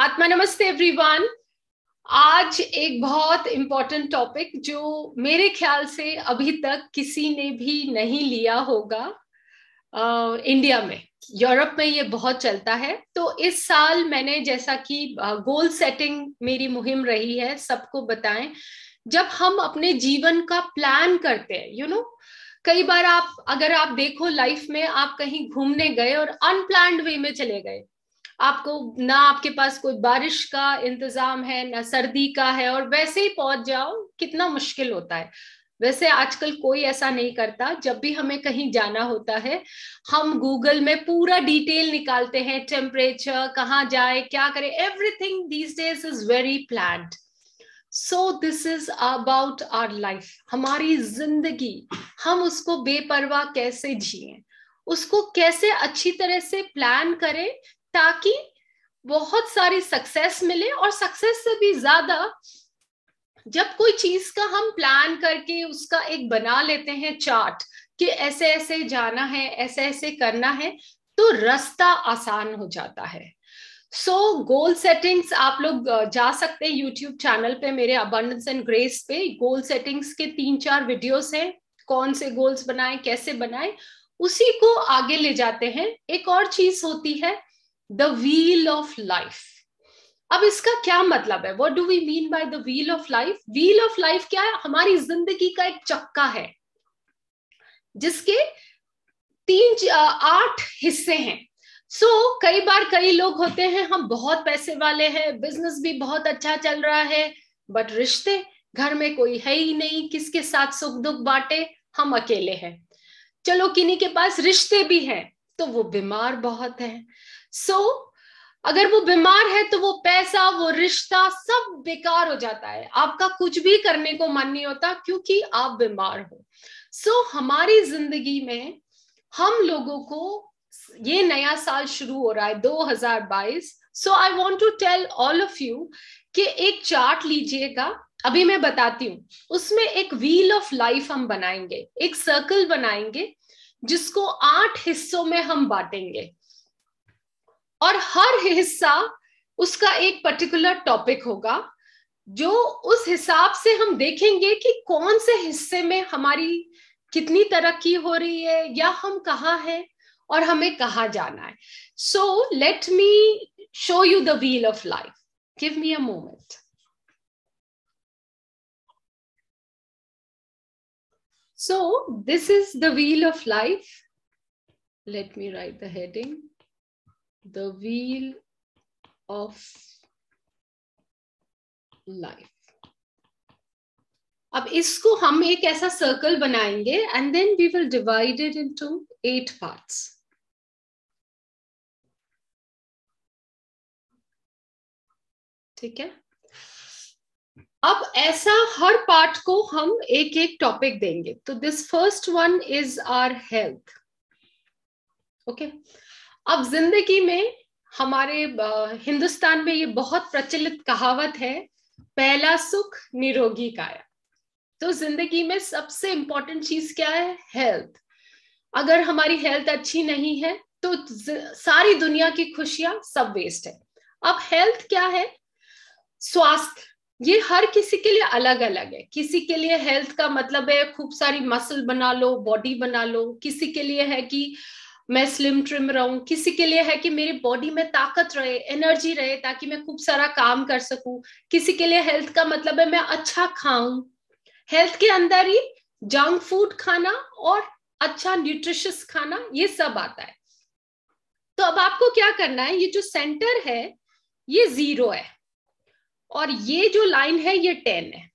आत्मा नमस्ते एवरीवन आज एक बहुत इम्पॉर्टेंट टॉपिक जो मेरे ख्याल से अभी तक किसी ने भी नहीं लिया होगा आ, इंडिया में यूरोप में ये बहुत चलता है तो इस साल मैंने जैसा कि गोल सेटिंग मेरी मुहिम रही है सबको बताएं जब हम अपने जीवन का प्लान करते हैं यू नो कई बार आप अगर आप देखो लाइफ में आप कहीं घूमने गए और अनप्लान्ड वे में चले गए आपको ना आपके पास कोई बारिश का इंतजाम है ना सर्दी का है और वैसे ही पहुंच जाओ कितना मुश्किल होता है वैसे आजकल कोई ऐसा नहीं करता जब भी हमें कहीं जाना होता है हम गूगल में पूरा डिटेल निकालते हैं टेम्परेचर कहाँ जाए क्या करें everything these days is very planned so this is about our life हमारी जिंदगी हम उसको बेपरवाह कैसे जिए उसको कैसे अच्छी तरह से प्लान करें ताकि बहुत सारी सक्सेस मिले और सक्सेस से भी ज्यादा जब कोई चीज का हम प्लान करके उसका एक बना लेते हैं चार्ट कि ऐसे ऐसे जाना है ऐसे ऐसे करना है तो रास्ता आसान हो जाता है सो गोल सेटिंग्स आप लोग जा सकते हैं यूट्यूब चैनल पे मेरे अबंडेंस एंड ग्रेस पे गोल सेटिंग्स के तीन चार वीडियोस हैं कौन से गोल्स बनाए कैसे बनाए उसी को आगे ले जाते हैं एक और चीज होती है द व्हील ऑफ लाइफ अब इसका क्या मतलब है what do we mean by the wheel of life wheel of life क्या है हमारी जिंदगी का एक चक्का है जिसके तीन आठ हिस्से हैं सो so, कई बार कई लोग होते हैं हम बहुत पैसे वाले हैं बिजनेस भी बहुत अच्छा चल रहा है बट रिश्ते घर में कोई है ही नहीं किसके साथ सुख दुख बांटे हम अकेले हैं चलो किन्हीं के पास रिश्ते भी हैं तो वो बीमार बहुत है सो so, अगर वो बीमार है तो वो पैसा वो रिश्ता सब बेकार हो जाता है आपका कुछ भी करने को मन नहीं होता क्योंकि आप बीमार हो सो so, हमारी जिंदगी में हम लोगों को ये नया साल शुरू हो रहा है 2022 so I want to tell all of you कि एक चार्ट लीजिएगा अभी मैं बताती हूँ उसमें एक व्हील ऑफ लाइफ हम बनाएंगे एक सर्कल बनाएंगे जिसको आठ हिस्सों में हम बांटेंगे और हर हिस्सा उसका एक पर्टिकुलर टॉपिक होगा जो उस हिसाब से हम देखेंगे कि कौन से हिस्से में हमारी कितनी तरक्की हो रही है या हम कहाँ हैं और हमें कहाँ जाना है so let me show you the wheel of life give me a moment this is the the of life let me write the heading the wheel of life अब इसको हम एक ऐसा सर्कल बनाएंगे and then we will divided into eight parts ठीक है अब ऐसा हर पार्ट को हम एक एक टॉपिक देंगे तो this first one is our health okay okay? अब जिंदगी में हमारे हिंदुस्तान में ये बहुत प्रचलित कहावत है पहला सुख निरोगी काया तो जिंदगी में सबसे इंपॉर्टेंट चीज क्या है हेल्थ अगर हमारी हेल्थ अच्छी नहीं है तो सारी दुनिया की खुशियां सब वेस्ट है अब हेल्थ क्या है स्वास्थ्य ये हर किसी के लिए अलग अलग है किसी के लिए हेल्थ का मतलब है खूब सारी मसल बना लो बॉडी बना लो किसी के लिए है कि मैं स्लिम ट्रिम रहूं किसी के लिए है कि मेरी बॉडी में ताकत रहे एनर्जी रहे ताकि मैं खूब सारा काम कर सकूं किसी के लिए हेल्थ का मतलब है मैं अच्छा खाऊं हेल्थ के अंदर ही जंक फूड खाना और अच्छा न्यूट्रिशियस खाना ये सब आता है तो अब आपको क्या करना है ये जो सेंटर है ये जीरो है और ये जो लाइन है ये टेन है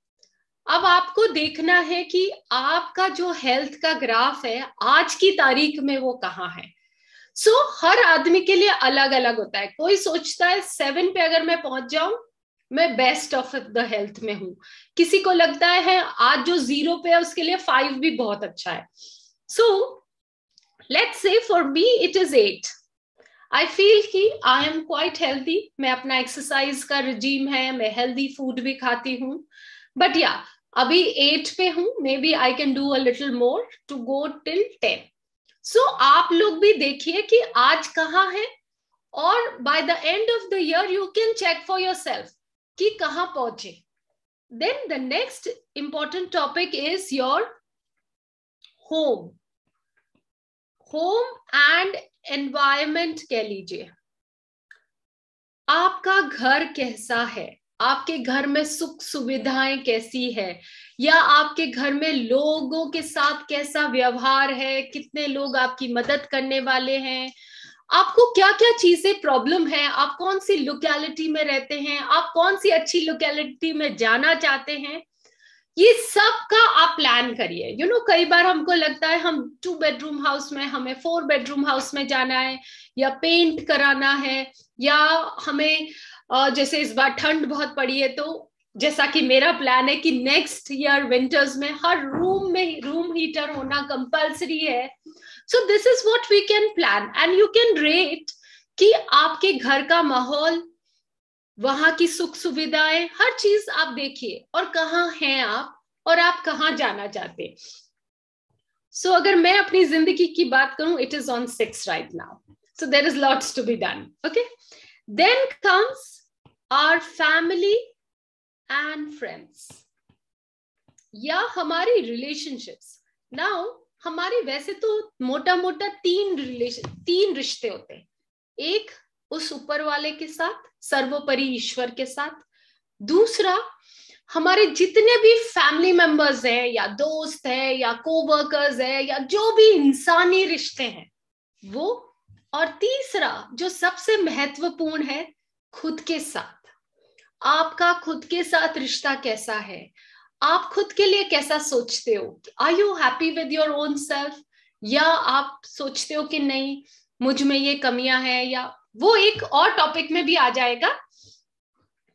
अब आपको देखना है कि आपका जो हेल्थ का ग्राफ है आज की तारीख में वो कहाँ है सो so, हर आदमी के लिए अलग अलग होता है कोई सोचता है सेवन पे अगर मैं पहुंच जाऊं मैं बेस्ट ऑफ द हेल्थ में हूं किसी को लगता है आज जो जीरो पे है उसके लिए फाइव भी बहुत अच्छा है so let's say for me it is eight I feel कि आई एम क्वाइट हेल्थी मैं अपना एक्सरसाइज का रिजीम है मैं हेल्दी फूड भी खाती हूँ बट या अभी एट पे हूं maybe I can do a little more to go till ten so आप लोग भी देखिए कि आज कहाँ है और by the end of the year you can check for yourself कि कहाँ पहुंचे then the next important topic is your home home and environment कह लीजिए आपका घर कैसा है आपके घर में सुख सुविधाएं कैसी है या आपके घर में लोगों के साथ कैसा व्यवहार है कितने लोग आपकी मदद करने वाले हैं आपको क्या क्या चीजें प्रॉब्लम है आप कौन सी लोकेलिटी में रहते हैं आप कौन सी अच्छी लोकेलिटी में जाना चाहते हैं ये सब का आप प्लान करिए यू नो कई बार हमको लगता है हम टू बेडरूम हाउस में हमें फोर बेडरूम हाउस में जाना है या पेंट कराना है या हमें और जैसे इस बार ठंड बहुत पड़ी है तो जैसा कि मेरा प्लान है कि नेक्स्ट ईयर विंटर्स में हर रूम में रूम हीटर होना कंपलसरी है so this is what we can plan and you can rate कि आपके घर का माहौल वहां की सुख सुविधाएं हर चीज आप देखिए और कहाँ हैं आप और आप कहाँ जाना चाहते सो so, अगर मैं अपनी जिंदगी की बात करूं it is on six right now so there is lots to be done okay Then comes our family and friends. या हमारी relationships. Now हमारे वैसे तो मोटा मोटा तीन रिलेशन तीन रिश्ते होते हैं एक उस ऊपर वाले के साथ सर्वोपरि ईश्वर के साथ दूसरा हमारे जितने भी फैमिली मेंबर्स हैं या दोस्त है या कोवर्कर्स है या जो भी इंसानी रिश्ते हैं वो और तीसरा जो सबसे महत्वपूर्ण है खुद के साथ आपका खुद के साथ रिश्ता कैसा है आप खुद के लिए कैसा सोचते हो are you happy with your own self या आप सोचते हो कि नहीं मुझ में ये कमियां हैं या वो एक और टॉपिक में भी आ जाएगा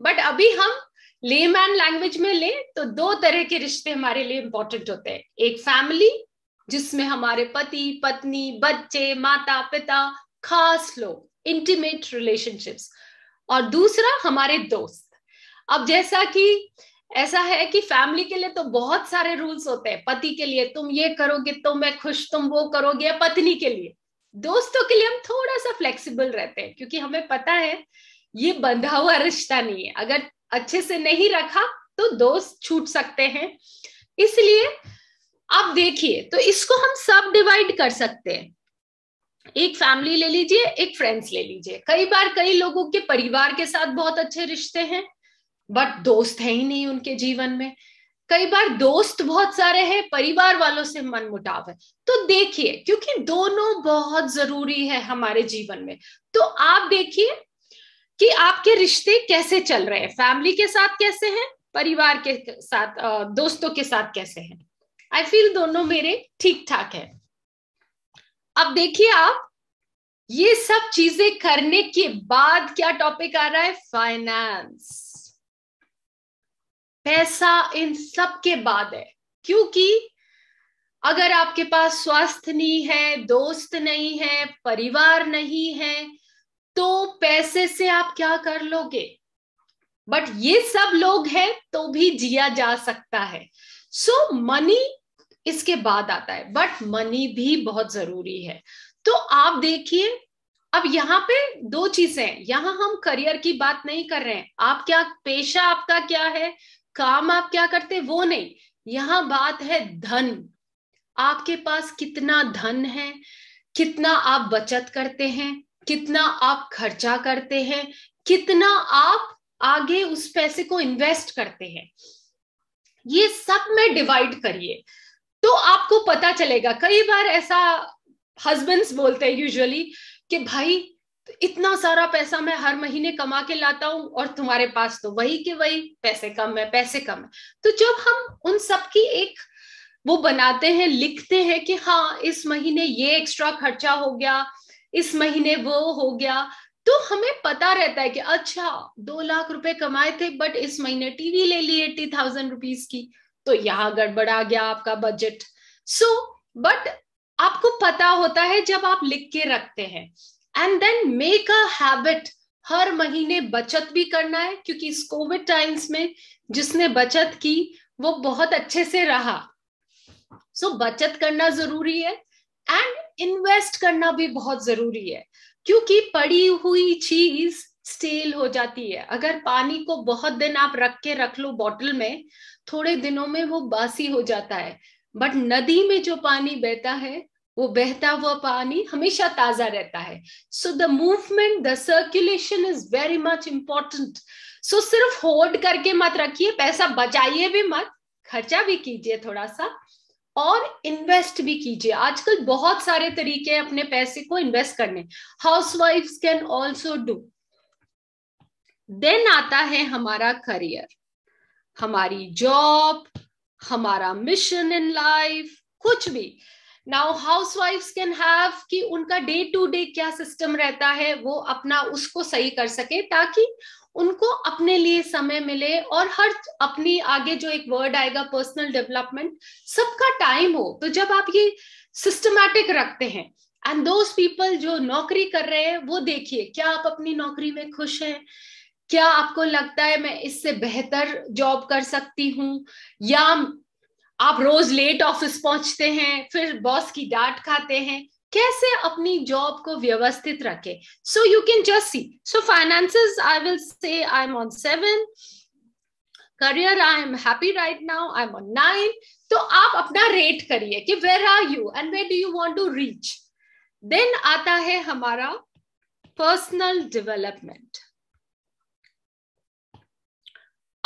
बट अभी हम लेमैन लैंग्वेज में ले तो दो तरह के रिश्ते हमारे लिए इंपॉर्टेंट होते हैं एक फैमिली जिसमें हमारे पति पत्नी बच्चे माता पिता खास लोग इंटीमेट रिलेशनशिप्स और दूसरा हमारे दोस्त अब जैसा कि ऐसा है कि फैमिली के लिए तो बहुत सारे रूल्स होते हैं पति के लिए तुम ये करोगे तो मैं खुश तुम वो करोगे या पत्नी के लिए दोस्तों के लिए हम थोड़ा सा फ्लेक्सिबल रहते हैं क्योंकि हमें पता है ये बंधा हुआ रिश्ता नहीं है अगर अच्छे से नहीं रखा तो दोस्त छूट सकते हैं इसलिए आप देखिए तो इसको हम सब डिवाइड कर सकते हैं एक फैमिली ले लीजिए एक फ्रेंड्स ले लीजिए कई बार कई लोगों के परिवार के साथ बहुत अच्छे रिश्ते हैं बट दोस्त है ही नहीं उनके जीवन में कई बार दोस्त बहुत सारे हैं परिवार वालों से मन मुटाव है तो देखिए क्योंकि दोनों बहुत जरूरी है हमारे जीवन में तो आप देखिए कि आपके रिश्ते कैसे चल रहे हैं फैमिली के साथ कैसे हैं परिवार के साथ दोस्तों के साथ कैसे हैं आई फील दोनों मेरे ठीक ठाक है अब देखिए आप ये सब चीजें करने के बाद क्या टॉपिक आ रहा है फाइनेंस पैसा इन सब के बाद है क्योंकि अगर आपके पास स्वास्थ्य नहीं है दोस्त नहीं है परिवार नहीं है तो पैसे से आप क्या कर लोगे बट ये सब लोग हैं तो भी जिया जा सकता है सो मनी इसके बाद आता है बट मनी भी बहुत जरूरी है तो आप देखिए अब यहाँ पे दो चीजें हैं यहाँ हम करियर की बात नहीं कर रहे हैं आप क्या पेशा आपका क्या है काम आप क्या करते वो नहीं यहाँ बात है धन आपके पास कितना धन है कितना आप बचत करते हैं कितना आप खर्चा करते हैं कितना आप आगे उस पैसे को इन्वेस्ट करते हैं ये सब में डिवाइड करिए तो आपको पता चलेगा कई बार ऐसा हस्बैंड्स बोलते हैं यूजुअली कि भाई इतना सारा पैसा मैं हर महीने कमा के लाता हूं और तुम्हारे पास तो वही के वही पैसे कम है पैसे कम है तो जब हम उन सब की एक वो बनाते हैं लिखते हैं कि हाँ इस महीने ये एक्स्ट्रा खर्चा हो गया इस महीने वो हो गया तो हमें पता रहता है कि अच्छा दो लाख रुपए कमाए थे बट इस महीने टीवी ले ली एट्टी थाउजेंड रुपीज की तो यहाँ गड़बड़ा गया आपका बजट सो बट आपको पता होता है जब आप लिख के रखते हैं and then make a habit हर महीने बचत भी करना है क्योंकि इस कोविड टाइम्स में जिसने बचत की वो बहुत अच्छे से रहा सो so, बचत करना जरूरी है एंड इन्वेस्ट करना भी बहुत जरूरी है क्योंकि पड़ी हुई चीज स्टील हो जाती है अगर पानी को बहुत दिन आप रख के रख लो बॉटल में थोड़े दिनों में वो बासी हो जाता है बट नदी में जो पानी बहता है वो बहता हुआ पानी हमेशा ताजा रहता है so the movement the circulation is very much important so सिर्फ होल्ड करके मत रखिए पैसा बचाइए भी मत खर्चा भी कीजिए थोड़ा सा और इन्वेस्ट भी कीजिए आजकल बहुत सारे तरीके हैं अपने पैसे को इन्वेस्ट करने housewife can also do then आता है हमारा करियर हमारी जॉब हमारा मिशन इन लाइफ कुछ भी now housewife can have कि उनका डे टू डे क्या सिस्टम रहता है वो अपना उसको सही कर सके ताकि उनको अपने लिए समय मिले और हर अपनी आगे जो एक वर्ड आएगा पर्सनल डेवलपमेंट सबका टाइम हो तो जब आप ये सिस्टमैटिक रखते हैं एंड दोज पीपल जो नौकरी कर रहे हैं वो देखिए क्या आप अपनी नौकरी में खुश हैं क्या आपको लगता है मैं इससे बेहतर जॉब कर सकती हूँ या आप रोज लेट ऑफिस पहुंचते हैं फिर बॉस की डांट खाते हैं कैसे अपनी जॉब को व्यवस्थित रखें so you can just see so finances I will say I am on seven career I am happy right now I am on nine तो आप अपना रेट करिए कि where are you and where do you want to reach then आता है हमारा personal development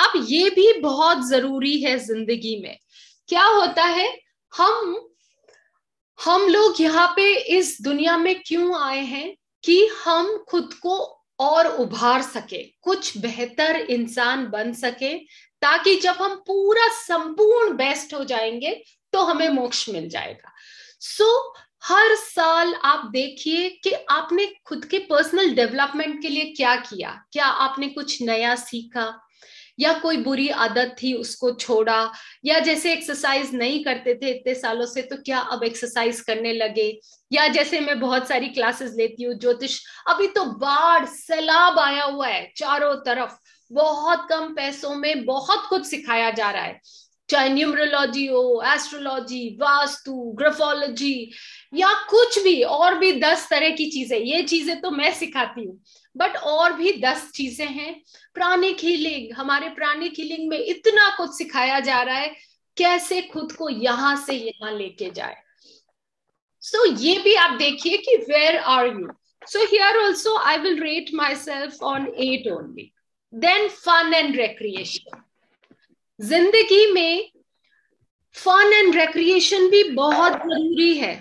अब ये भी बहुत जरूरी है जिंदगी में क्या होता है हम हम लोग यहाँ पे इस दुनिया में क्यों आए हैं कि हम खुद को और उभार सके कुछ बेहतर इंसान बन सके ताकि जब हम पूरा संपूर्ण बेस्ट हो जाएंगे तो हमें मोक्ष मिल जाएगा सो so, हर साल आप देखिए कि आपने खुद के पर्सनल डेवलपमेंट के लिए क्या किया क्या आपने कुछ नया सीखा या कोई बुरी आदत थी उसको छोड़ा या जैसे एक्सरसाइज नहीं करते थे इतने सालों से तो क्या अब एक्सरसाइज करने लगे या जैसे मैं बहुत सारी क्लासेस लेती हूँ ज्योतिष अभी तो बाढ़ सैलाब आया हुआ है चारों तरफ बहुत कम पैसों में बहुत कुछ सिखाया जा रहा है चाहे न्यूमरोलॉजी हो एस्ट्रोलॉजी वास्तु ग्रफोलॉजी या कुछ भी और भी दस तरह की चीजें ये चीजें तो मैं सिखाती हूँ बट और भी दस चीजें हैं प्राणिक हीलिंग हमारे प्राणिक हीलिंग में इतना कुछ सिखाया जा रहा है कैसे खुद को यहां से यहां लेके जाए सो so, ये भी आप देखिए कि where are you so here also I will rate myself on eight only then fun and recreation जिंदगी में फन एंड रेक्रिएशन भी बहुत जरूरी है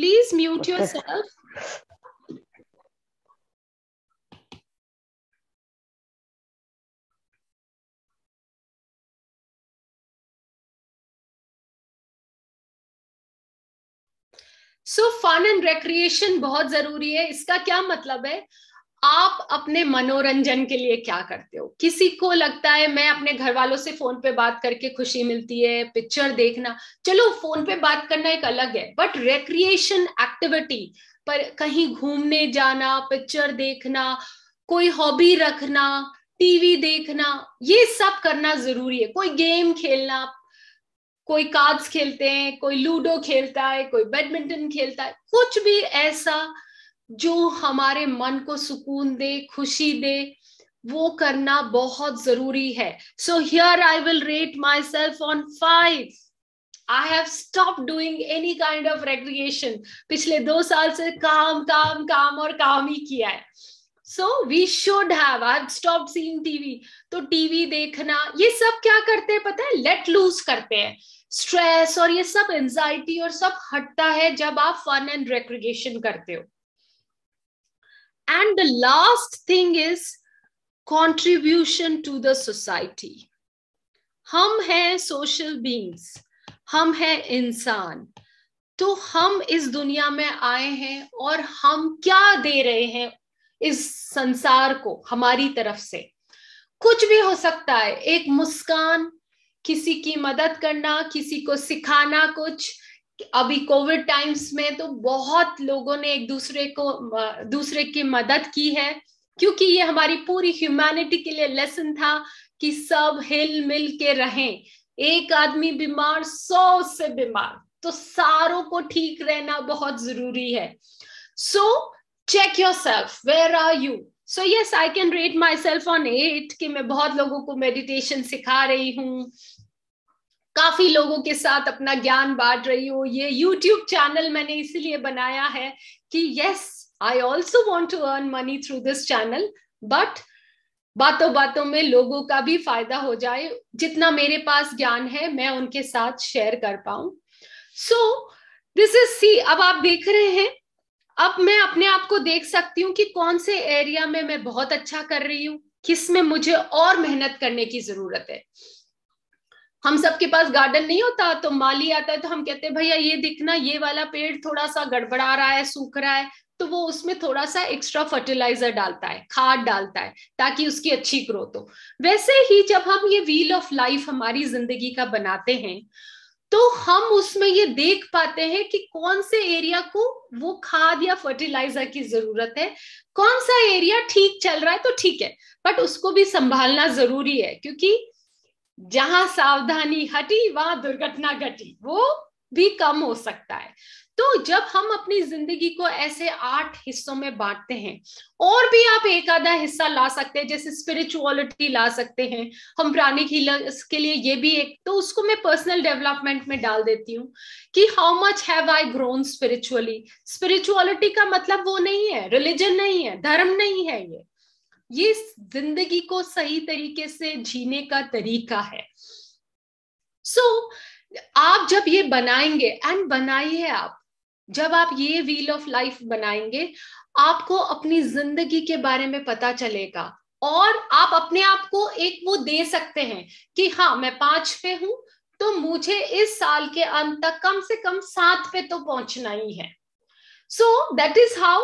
Please mute yourself. So fun and recreation बहुत जरूरी है इसका क्या मतलब है आप अपने मनोरंजन के लिए क्या करते हो किसी को लगता है मैं अपने घर वालों से फोन पे बात करके खुशी मिलती है पिक्चर देखना चलो फोन पे बात करना एक अलग है बट रिक्रिएशन एक्टिविटी पर कहीं घूमने जाना पिक्चर देखना कोई हॉबी रखना टीवी देखना ये सब करना जरूरी है कोई गेम खेलना कोई कार्ड्स खेलते हैं कोई लूडो खेलता है कोई बैडमिंटन खेलता है कुछ भी ऐसा जो हमारे मन को सुकून दे खुशी दे वो करना बहुत जरूरी है so here I will rate myself on five I have stop doing any kind of recreation पिछले दो साल से काम काम काम और काम ही किया है so we should have I stop seen TV तो टीवी देखना ये सब क्या करते हैं पता है लेट लूज करते हैं स्ट्रेस और ये सब एंजाइटी और सब हटता है जब आप फन एंड रेक्रिएशन करते हो And the last thing is contribution to the society. हम हैं सोशल बींग्स हम हैं इंसान तो हम इस दुनिया में आए हैं और हम क्या दे रहे हैं इस संसार को हमारी तरफ से कुछ भी हो सकता है एक मुस्कान किसी की मदद करना किसी को सिखाना कुछ अभी कोविड टाइम्स में तो बहुत लोगों ने एक दूसरे को दूसरे की मदद की है क्योंकि ये हमारी पूरी ह्यूमैनिटी के लिए लेसन था कि सब हिल मिल के रहें एक आदमी बीमार सौ से बीमार तो सारों को ठीक रहना बहुत जरूरी है so check yourself where are you so yes I can rate myself on eight कि मैं बहुत लोगों को मेडिटेशन सिखा रही हूँ काफी लोगों के साथ अपना ज्ञान बांट रही हूँ ये यूट्यूब चैनल मैंने इसीलिए बनाया है कि yes I also want to earn money through this channel but बातों बातों में लोगों का भी फायदा हो जाए जितना मेरे पास ज्ञान है मैं उनके साथ शेयर कर पाऊं सो दिस इज सी अब आप देख रहे हैं अब मैं अपने आप को देख सकती हूँ कि कौन से एरिया में मैं बहुत अच्छा कर रही हूँ किस में मुझे और मेहनत करने की जरूरत है हम सबके पास गार्डन नहीं होता तो माली आता है तो हम कहते हैं भैया ये दिखना ये वाला पेड़ थोड़ा सा गड़बड़ा रहा है सूख रहा है तो वो उसमें थोड़ा सा एक्स्ट्रा फर्टिलाइजर डालता है खाद डालता है ताकि उसकी अच्छी ग्रोथ हो वैसे ही जब हम ये व्हील ऑफ लाइफ हमारी जिंदगी का बनाते हैं तो हम उसमें ये देख पाते हैं कि कौन से एरिया को वो खाद या फर्टिलाइजर की जरूरत है कौन सा एरिया ठीक चल रहा है तो ठीक है बट उसको भी संभालना जरूरी है क्योंकि जहां सावधानी हटी वहां दुर्घटना घटी वो भी कम हो सकता है तो जब हम अपनी जिंदगी को ऐसे आठ हिस्सों में बांटते हैं और भी आप एक आधा हिस्सा ला सकते हैं जैसे स्पिरिचुअलिटी ला सकते हैं हम प्राणी हीलर्स के लिए ये भी एक तो उसको मैं पर्सनल डेवलपमेंट में डाल देती हूँ कि how much have I grown spiritually spirituality का मतलब वो नहीं है रिलीजन नहीं है धर्म नहीं है ये ये जिंदगी को सही तरीके से जीने का तरीका है सो so, आप जब ये बनाएंगे एंड बनाइए आप जब आप ये व्हील ऑफ लाइफ बनाएंगे आपको अपनी जिंदगी के बारे में पता चलेगा और आप अपने आप को एक वो दे सकते हैं कि हाँ मैं पांच पे हूं तो मुझे इस साल के अंत तक कम से कम सात पे तो पहुंचना ही है सो दैट इज हाउ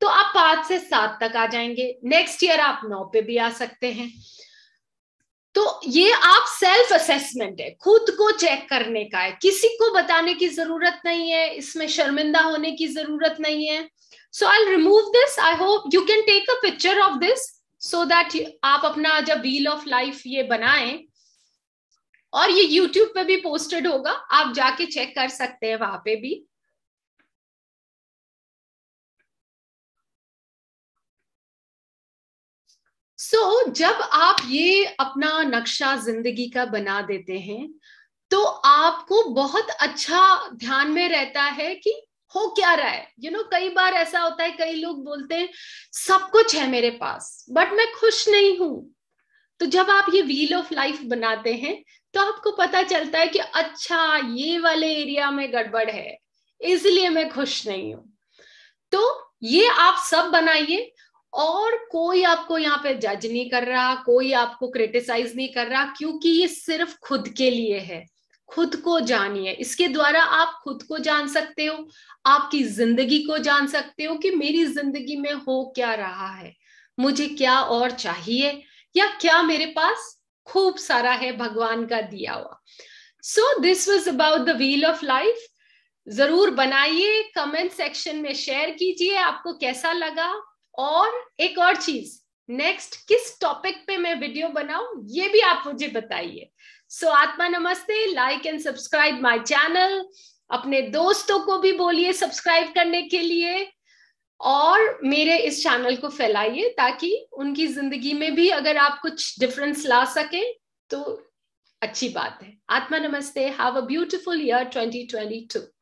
तो आप पांच से सात तक आ जाएंगे नेक्स्ट ईयर आप नौ पे भी आ सकते हैं तो ये आप सेल्फ असेसमेंट है खुद को चेक करने का है किसी को बताने की जरूरत नहीं है इसमें शर्मिंदा होने की जरूरत नहीं है so I remove this I hope you can take a picture of this so that आप अपना जब व्हील ऑफ लाइफ ये बनाएं और ये यूट्यूब पे भी पोस्टेड होगा आप जाके चेक कर सकते हैं वहां पे भी सो so, जब आप ये अपना नक्शा जिंदगी का बना देते हैं तो आपको बहुत अच्छा ध्यान में रहता है कि हो क्या रहा है यू you नो know, कई बार ऐसा होता है कई लोग बोलते हैं सब कुछ है मेरे पास बट मैं खुश नहीं हूं तो जब आप ये व्हील ऑफ लाइफ बनाते हैं तो आपको पता चलता है कि अच्छा ये वाले एरिया में गड़बड़ है इसलिए मैं खुश नहीं हूं तो ये आप सब बनाइए और कोई आपको यहाँ पे जज नहीं कर रहा कोई आपको क्रिटिसाइज नहीं कर रहा क्योंकि ये सिर्फ खुद के लिए है खुद को जानिए इसके द्वारा आप खुद को जान सकते हो आपकी जिंदगी को जान सकते हो कि मेरी जिंदगी में हो क्या रहा है मुझे क्या और चाहिए या क्या मेरे पास खूब सारा है भगवान का दिया हुआ so this was about the wheel of life जरूर बनाइए कमेंट सेक्शन में शेयर कीजिए आपको कैसा लगा और एक और चीज नेक्स्ट किस टॉपिक पे मैं वीडियो बनाऊं ये भी आप मुझे बताइए सो so, आत्मा नमस्ते like and subscribe my channel अपने दोस्तों को भी बोलिए सब्सक्राइब करने के लिए और मेरे इस चैनल को फैलाइए ताकि उनकी जिंदगी में भी अगर आप कुछ डिफरेंस ला सके तो अच्छी बात है आत्मा नमस्ते have a beautiful year twenty twenty to